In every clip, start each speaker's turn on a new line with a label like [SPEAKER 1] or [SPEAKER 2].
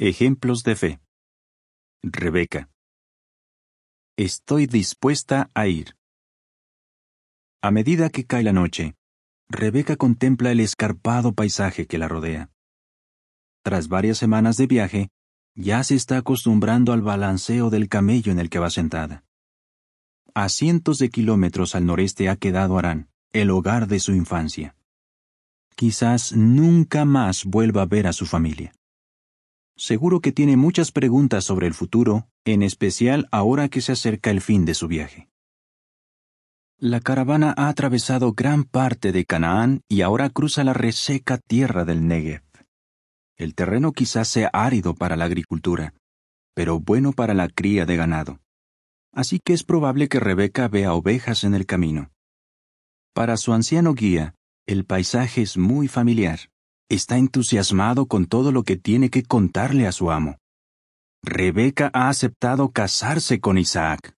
[SPEAKER 1] Ejemplos de fe. Rebeca. Estoy dispuesta a ir. A medida que cae la noche, Rebeca contempla el escarpado paisaje que la rodea. Tras varias semanas de viaje, ya se está acostumbrando al balanceo del camello en el que va sentada. A cientos de kilómetros al noreste ha quedado Arán, el hogar de su infancia. Quizás nunca más vuelva a ver a su familia seguro que tiene muchas preguntas sobre el futuro, en especial ahora que se acerca el fin de su viaje. La caravana ha atravesado gran parte de Canaán y ahora cruza la reseca tierra del Negev. El terreno quizás sea árido para la agricultura, pero bueno para la cría de ganado. Así que es probable que Rebeca vea ovejas en el camino. Para su anciano guía, el paisaje es muy familiar está entusiasmado con todo lo que tiene que contarle a su amo. Rebeca ha aceptado casarse con Isaac.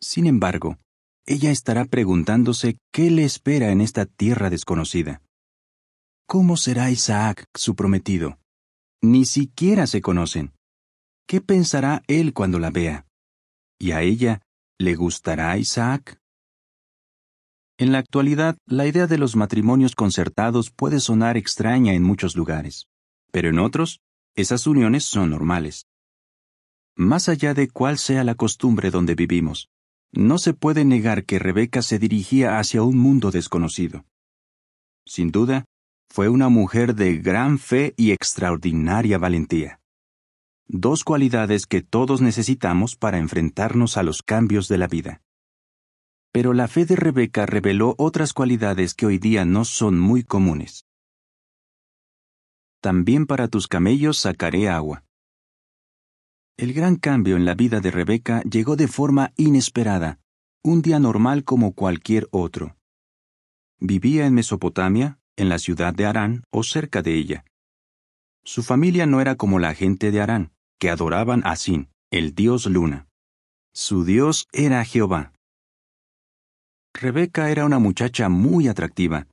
[SPEAKER 1] Sin embargo, ella estará preguntándose qué le espera en esta tierra desconocida. ¿Cómo será Isaac, su prometido? Ni siquiera se conocen. ¿Qué pensará él cuando la vea? ¿Y a ella le gustará Isaac? En la actualidad, la idea de los matrimonios concertados puede sonar extraña en muchos lugares, pero en otros, esas uniones son normales. Más allá de cuál sea la costumbre donde vivimos, no se puede negar que Rebeca se dirigía hacia un mundo desconocido. Sin duda, fue una mujer de gran fe y extraordinaria valentía. Dos cualidades que todos necesitamos para enfrentarnos a los cambios de la vida. Pero la fe de Rebeca reveló otras cualidades que hoy día no son muy comunes. También para tus camellos sacaré agua. El gran cambio en la vida de Rebeca llegó de forma inesperada, un día normal como cualquier otro. Vivía en Mesopotamia, en la ciudad de Arán o cerca de ella. Su familia no era como la gente de Arán, que adoraban a Sin, el dios luna. Su dios era Jehová, Rebeca era una muchacha muy atractiva.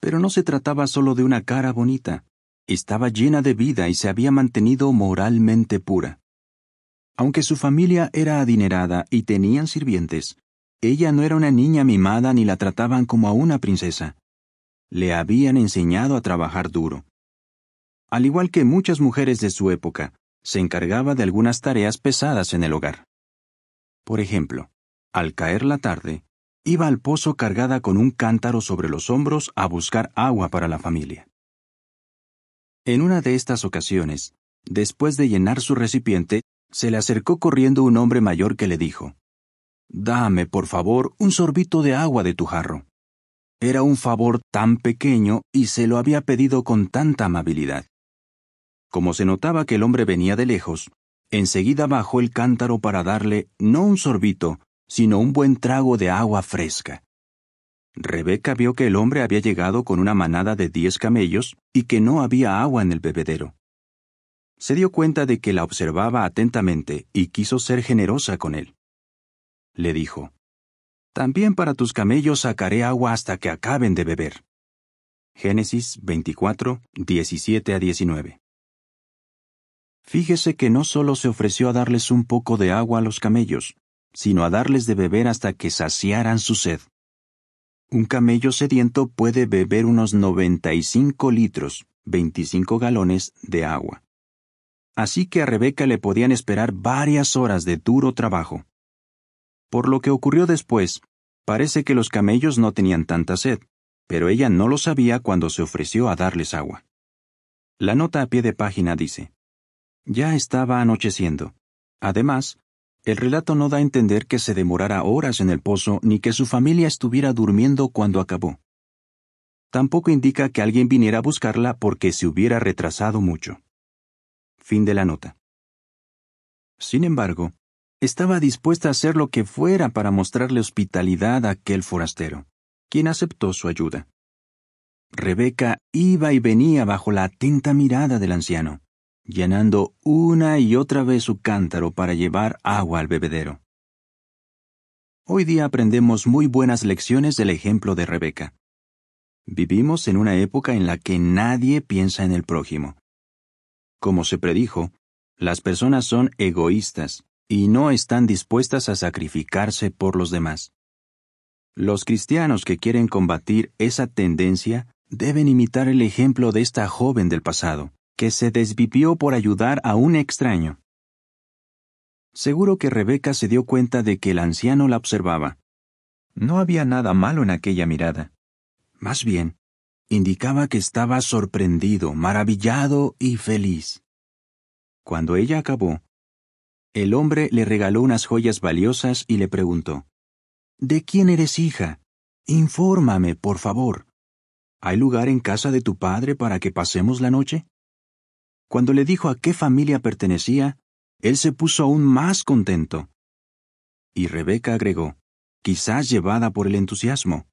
[SPEAKER 1] Pero no se trataba solo de una cara bonita. Estaba llena de vida y se había mantenido moralmente pura. Aunque su familia era adinerada y tenían sirvientes, ella no era una niña mimada ni la trataban como a una princesa. Le habían enseñado a trabajar duro. Al igual que muchas mujeres de su época, se encargaba de algunas tareas pesadas en el hogar. Por ejemplo, al caer la tarde, Iba al pozo cargada con un cántaro sobre los hombros a buscar agua para la familia. En una de estas ocasiones, después de llenar su recipiente, se le acercó corriendo un hombre mayor que le dijo, Dame, por favor, un sorbito de agua de tu jarro. Era un favor tan pequeño y se lo había pedido con tanta amabilidad. Como se notaba que el hombre venía de lejos, enseguida bajó el cántaro para darle no un sorbito, sino un buen trago de agua fresca. Rebeca vio que el hombre había llegado con una manada de diez camellos y que no había agua en el bebedero. Se dio cuenta de que la observaba atentamente y quiso ser generosa con él. Le dijo, También para tus camellos sacaré agua hasta que acaben de beber. Génesis 24, 17 a 19. Fíjese que no solo se ofreció a darles un poco de agua a los camellos, sino a darles de beber hasta que saciaran su sed. Un camello sediento puede beber unos 95 litros, 25 galones, de agua. Así que a Rebeca le podían esperar varias horas de duro trabajo. Por lo que ocurrió después, parece que los camellos no tenían tanta sed, pero ella no lo sabía cuando se ofreció a darles agua. La nota a pie de página dice, Ya estaba anocheciendo. Además, el relato no da a entender que se demorara horas en el pozo ni que su familia estuviera durmiendo cuando acabó. Tampoco indica que alguien viniera a buscarla porque se hubiera retrasado mucho. Fin de la nota. Sin embargo, estaba dispuesta a hacer lo que fuera para mostrarle hospitalidad a aquel forastero, quien aceptó su ayuda. Rebeca iba y venía bajo la atenta mirada del anciano, llenando una y otra vez su cántaro para llevar agua al bebedero. Hoy día aprendemos muy buenas lecciones del ejemplo de Rebeca. Vivimos en una época en la que nadie piensa en el prójimo. Como se predijo, las personas son egoístas y no están dispuestas a sacrificarse por los demás. Los cristianos que quieren combatir esa tendencia deben imitar el ejemplo de esta joven del pasado que se desvivió por ayudar a un extraño. Seguro que Rebeca se dio cuenta de que el anciano la observaba. No había nada malo en aquella mirada. Más bien, indicaba que estaba sorprendido, maravillado y feliz. Cuando ella acabó, el hombre le regaló unas joyas valiosas y le preguntó, ¿De quién eres hija? Infórmame, por favor. ¿Hay lugar en casa de tu padre para que pasemos la noche? Cuando le dijo a qué familia pertenecía, él se puso aún más contento. Y Rebeca agregó, quizás llevada por el entusiasmo.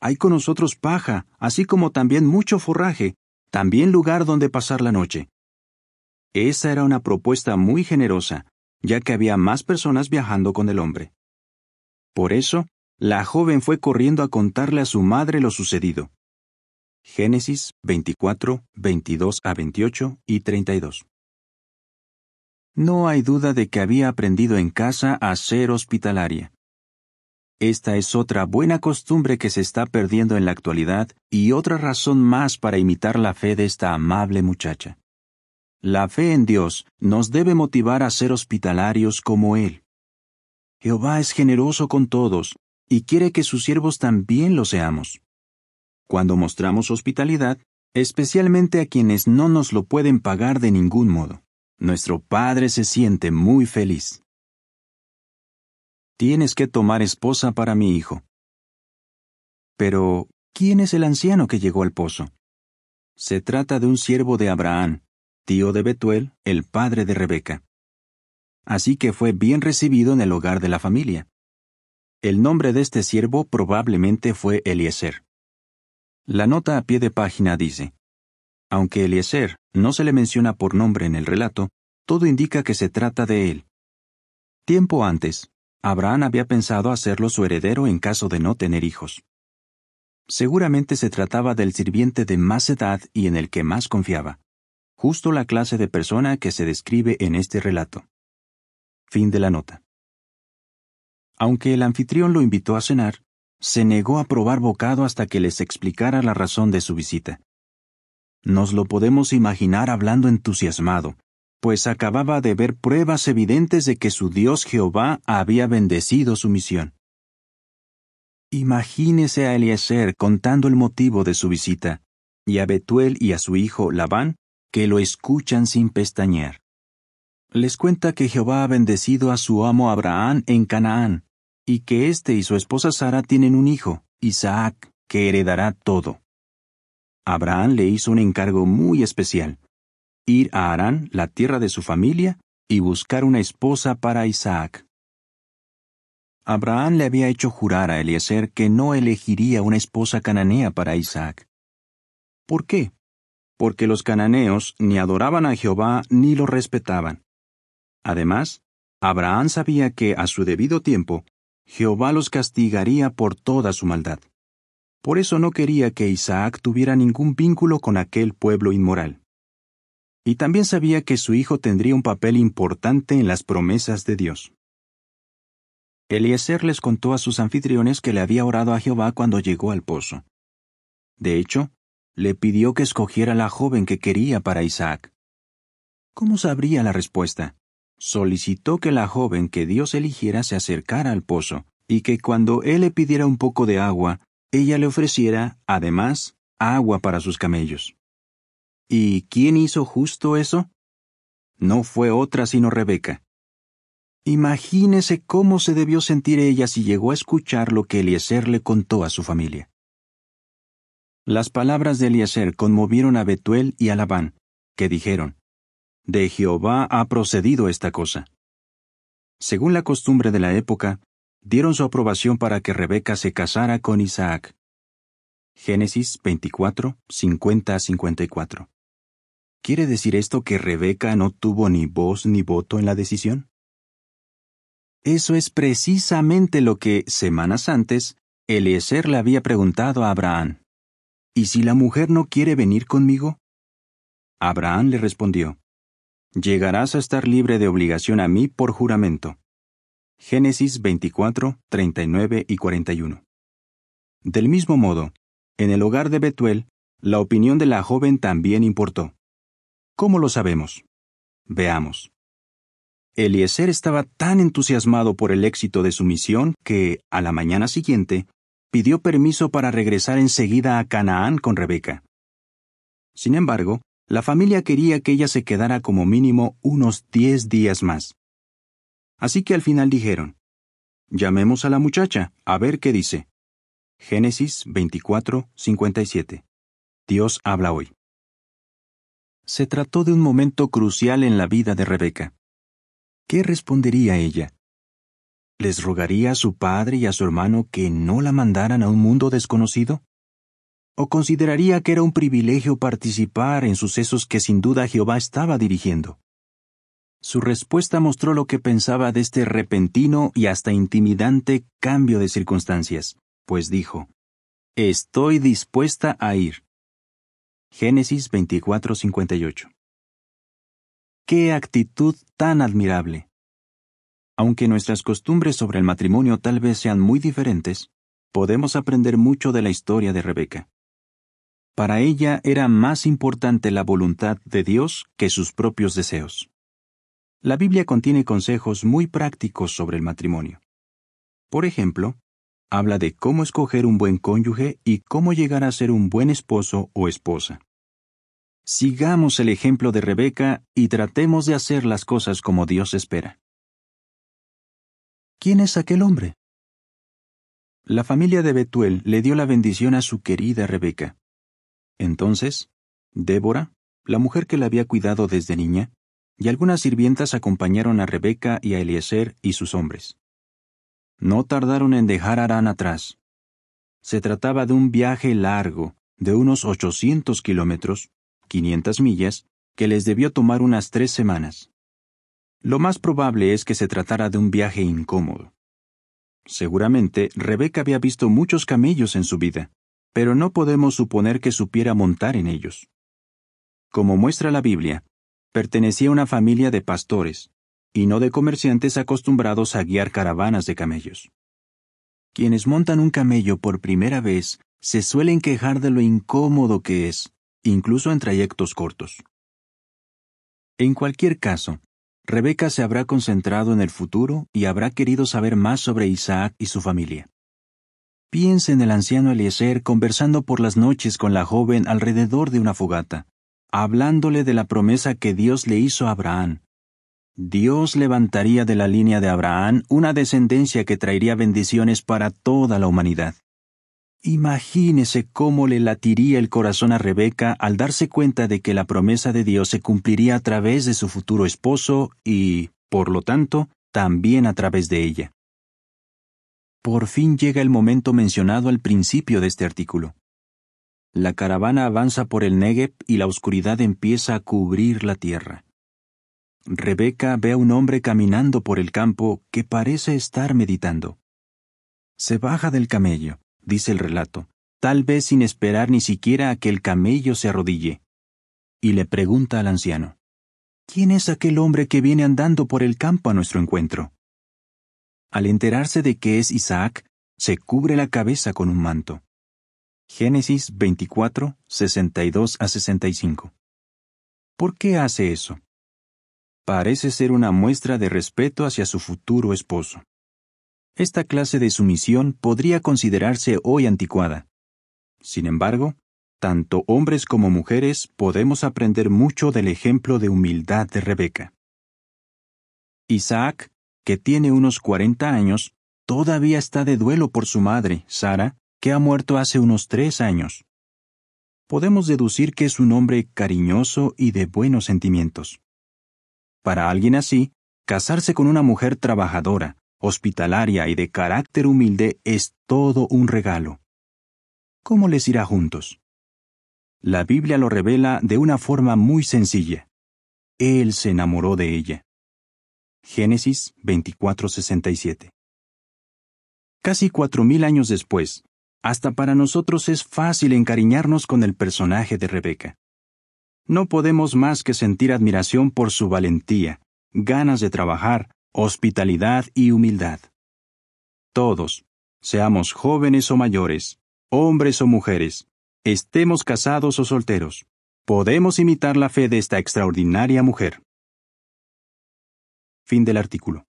[SPEAKER 1] Hay con nosotros paja, así como también mucho forraje, también lugar donde pasar la noche. Esa era una propuesta muy generosa, ya que había más personas viajando con el hombre. Por eso, la joven fue corriendo a contarle a su madre lo sucedido. Génesis 24, 22 a 28 y 32. No hay duda de que había aprendido en casa a ser hospitalaria. Esta es otra buena costumbre que se está perdiendo en la actualidad y otra razón más para imitar la fe de esta amable muchacha. La fe en Dios nos debe motivar a ser hospitalarios como Él. Jehová es generoso con todos y quiere que sus siervos también lo seamos cuando mostramos hospitalidad, especialmente a quienes no nos lo pueden pagar de ningún modo. Nuestro Padre se siente muy feliz. Tienes que tomar esposa para mi hijo. Pero, ¿quién es el anciano que llegó al pozo? Se trata de un siervo de Abraham, tío de Betuel, el padre de Rebeca. Así que fue bien recibido en el hogar de la familia. El nombre de este siervo probablemente fue Eliezer. La nota a pie de página dice, Aunque Eliezer no se le menciona por nombre en el relato, todo indica que se trata de él. Tiempo antes, Abraham había pensado hacerlo su heredero en caso de no tener hijos. Seguramente se trataba del sirviente de más edad y en el que más confiaba, justo la clase de persona que se describe en este relato. Fin de la nota. Aunque el anfitrión lo invitó a cenar, se negó a probar bocado hasta que les explicara la razón de su visita. Nos lo podemos imaginar hablando entusiasmado, pues acababa de ver pruebas evidentes de que su Dios Jehová había bendecido su misión. Imagínese a Eliezer contando el motivo de su visita, y a Betuel y a su hijo Labán, que lo escuchan sin pestañear. Les cuenta que Jehová ha bendecido a su amo Abraham en Canaán, y que éste y su esposa Sara tienen un hijo, Isaac, que heredará todo. Abraham le hizo un encargo muy especial, ir a Arán, la tierra de su familia, y buscar una esposa para Isaac. Abraham le había hecho jurar a Eliezer que no elegiría una esposa cananea para Isaac. ¿Por qué? Porque los cananeos ni adoraban a Jehová ni lo respetaban. Además, Abraham sabía que a su debido tiempo Jehová los castigaría por toda su maldad. Por eso no quería que Isaac tuviera ningún vínculo con aquel pueblo inmoral. Y también sabía que su hijo tendría un papel importante en las promesas de Dios. Eliezer les contó a sus anfitriones que le había orado a Jehová cuando llegó al pozo. De hecho, le pidió que escogiera la joven que quería para Isaac. ¿Cómo sabría la respuesta? solicitó que la joven que Dios eligiera se acercara al pozo, y que cuando él le pidiera un poco de agua, ella le ofreciera, además, agua para sus camellos. ¿Y quién hizo justo eso? No fue otra sino Rebeca. Imagínese cómo se debió sentir ella si llegó a escuchar lo que Eliezer le contó a su familia. Las palabras de Eliezer conmovieron a Betuel y a Labán, que dijeron, de Jehová ha procedido esta cosa. Según la costumbre de la época, dieron su aprobación para que Rebeca se casara con Isaac. Génesis 24, 50 a 54. ¿Quiere decir esto que Rebeca no tuvo ni voz ni voto en la decisión? Eso es precisamente lo que, semanas antes, Eliezer le había preguntado a Abraham. ¿Y si la mujer no quiere venir conmigo? Abraham le respondió, llegarás a estar libre de obligación a mí por juramento. Génesis 24, 39 y 41. Del mismo modo, en el hogar de Betuel, la opinión de la joven también importó. ¿Cómo lo sabemos? Veamos. Eliezer estaba tan entusiasmado por el éxito de su misión que, a la mañana siguiente, pidió permiso para regresar enseguida a Canaán con Rebeca. Sin embargo, la familia quería que ella se quedara como mínimo unos diez días más. Así que al final dijeron, llamemos a la muchacha, a ver qué dice. Génesis 24, Dios habla hoy. Se trató de un momento crucial en la vida de Rebeca. ¿Qué respondería ella? ¿Les rogaría a su padre y a su hermano que no la mandaran a un mundo desconocido? o consideraría que era un privilegio participar en sucesos que sin duda Jehová estaba dirigiendo. Su respuesta mostró lo que pensaba de este repentino y hasta intimidante cambio de circunstancias, pues dijo, Estoy dispuesta a ir. Génesis 24:58 Qué actitud tan admirable. Aunque nuestras costumbres sobre el matrimonio tal vez sean muy diferentes, podemos aprender mucho de la historia de Rebeca. Para ella era más importante la voluntad de Dios que sus propios deseos. La Biblia contiene consejos muy prácticos sobre el matrimonio. Por ejemplo, habla de cómo escoger un buen cónyuge y cómo llegar a ser un buen esposo o esposa. Sigamos el ejemplo de Rebeca y tratemos de hacer las cosas como Dios espera. ¿Quién es aquel hombre? La familia de Betuel le dio la bendición a su querida Rebeca. Entonces, Débora, la mujer que la había cuidado desde niña, y algunas sirvientas acompañaron a Rebeca y a Eliezer y sus hombres. No tardaron en dejar Arán atrás. Se trataba de un viaje largo, de unos 800 kilómetros, 500 millas, que les debió tomar unas tres semanas. Lo más probable es que se tratara de un viaje incómodo. Seguramente Rebeca había visto muchos camellos en su vida, pero no podemos suponer que supiera montar en ellos. Como muestra la Biblia, pertenecía a una familia de pastores, y no de comerciantes acostumbrados a guiar caravanas de camellos. Quienes montan un camello por primera vez se suelen quejar de lo incómodo que es, incluso en trayectos cortos. En cualquier caso, Rebeca se habrá concentrado en el futuro y habrá querido saber más sobre Isaac y su familia. Piensa en el anciano Eliezer conversando por las noches con la joven alrededor de una fogata, hablándole de la promesa que Dios le hizo a Abraham. Dios levantaría de la línea de Abraham una descendencia que traería bendiciones para toda la humanidad. Imagínese cómo le latiría el corazón a Rebeca al darse cuenta de que la promesa de Dios se cumpliría a través de su futuro esposo y, por lo tanto, también a través de ella. Por fin llega el momento mencionado al principio de este artículo. La caravana avanza por el Negev y la oscuridad empieza a cubrir la tierra. Rebeca ve a un hombre caminando por el campo que parece estar meditando. Se baja del camello, dice el relato, tal vez sin esperar ni siquiera a que el camello se arrodille. Y le pregunta al anciano, ¿Quién es aquel hombre que viene andando por el campo a nuestro encuentro? al enterarse de que es Isaac, se cubre la cabeza con un manto. Génesis 24, 62 a 65. ¿Por qué hace eso? Parece ser una muestra de respeto hacia su futuro esposo. Esta clase de sumisión podría considerarse hoy anticuada. Sin embargo, tanto hombres como mujeres podemos aprender mucho del ejemplo de humildad de Rebeca. Isaac que tiene unos 40 años, todavía está de duelo por su madre, Sara, que ha muerto hace unos tres años. Podemos deducir que es un hombre cariñoso y de buenos sentimientos. Para alguien así, casarse con una mujer trabajadora, hospitalaria y de carácter humilde es todo un regalo. ¿Cómo les irá juntos? La Biblia lo revela de una forma muy sencilla. Él se enamoró de ella. Génesis 24:67. Casi cuatro mil años después, hasta para nosotros es fácil encariñarnos con el personaje de Rebeca. No podemos más que sentir admiración por su valentía, ganas de trabajar, hospitalidad y humildad. Todos, seamos jóvenes o mayores, hombres o mujeres, estemos casados o solteros, podemos imitar la fe de esta extraordinaria mujer. Fin del artículo.